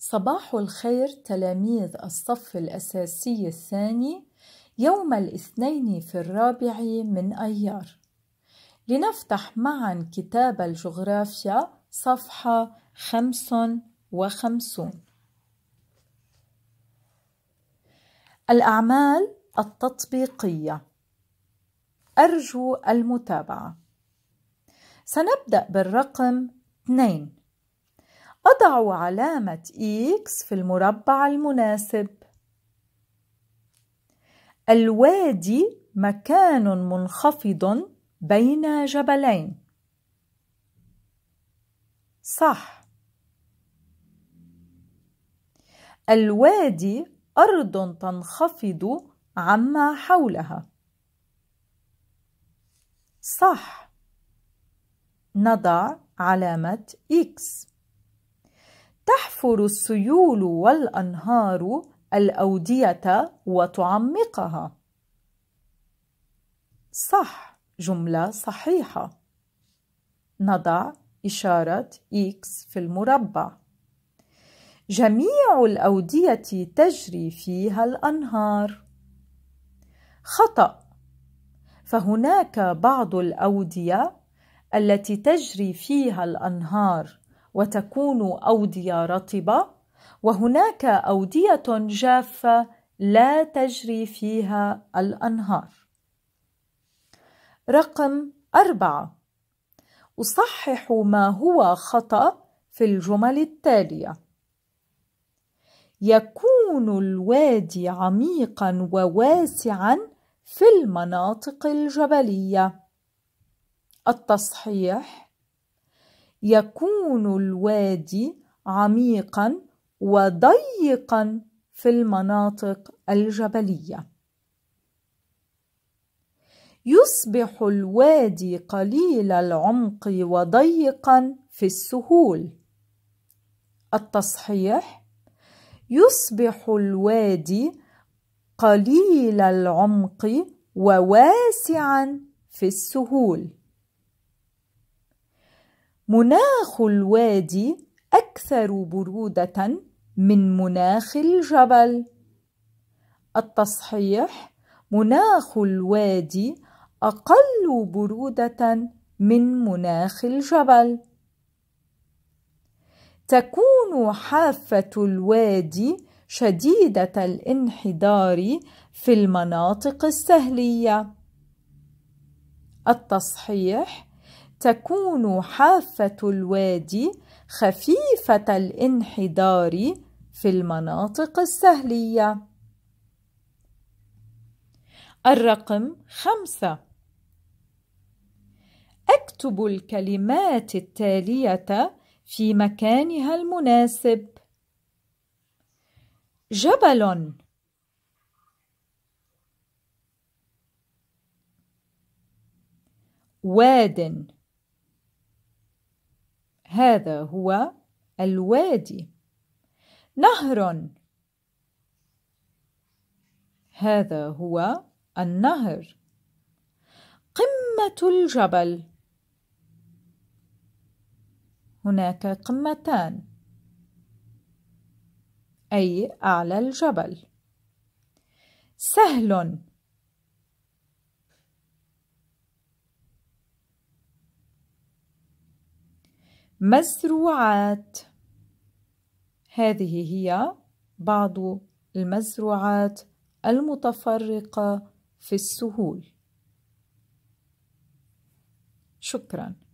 صباح الخير تلاميذ الصف الأساسي الثاني يوم الاثنين في الرابع من أيار لنفتح معا كتاب الجغرافيا صفحة خمس وخمسون الأعمال التطبيقية أرجو المتابعة سنبدأ بالرقم 2 أضع علامة X في المربع المناسب الوادي مكان منخفض بين جبلين صح الوادي أرض تنخفض عما حولها صح نضع علامة إكس تحفر السيول والأنهار الأودية وتعمقها. صح جملة صحيحة. نضع إشارة X في المربع. جميع الأودية تجري فيها الأنهار. خطأ. فهناك بعض الأودية التي تجري فيها الأنهار وتكون اوديه رطبه وهناك اوديه جافه لا تجري فيها الانهار رقم اربعه اصحح ما هو خطا في الجمل التاليه يكون الوادي عميقا وواسعا في المناطق الجبليه التصحيح يكون الوادي عميقا وضيقا في المناطق الجبليه يصبح الوادي قليل العمق وضيقا في السهول التصحيح يصبح الوادي قليل العمق وواسعا في السهول مناخ الوادي أكثر برودة من مناخ الجبل. التصحيح: مناخ الوادي أقل برودة من مناخ الجبل. تكون حافة الوادي شديدة الانحدار في المناطق السهلية. التصحيح: تكون حافة الوادي خفيفة الانحدار في المناطق السهلية. الرقم خمسة اكتب الكلمات التالية في مكانها المناسب جبل واد هذا هو الوادي نهر هذا هو النهر قمة الجبل هناك قمتان أي أعلى الجبل سهل مزروعات هذه هي بعض المزروعات المتفرقة في السهول شكراً